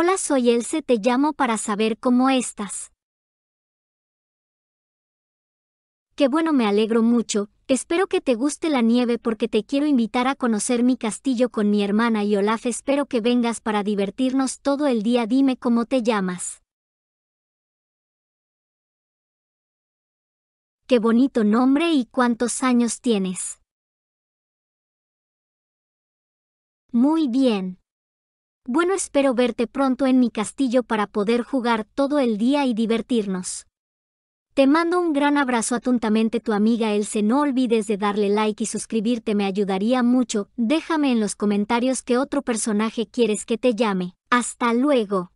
Hola soy Else, te llamo para saber cómo estás. Qué bueno, me alegro mucho, espero que te guste la nieve porque te quiero invitar a conocer mi castillo con mi hermana y Olaf, espero que vengas para divertirnos todo el día, dime cómo te llamas. Qué bonito nombre y cuántos años tienes. Muy bien. Bueno, espero verte pronto en mi castillo para poder jugar todo el día y divertirnos. Te mando un gran abrazo atuntamente tu amiga Else. No olvides de darle like y suscribirte, me ayudaría mucho. Déjame en los comentarios qué otro personaje quieres que te llame. Hasta luego.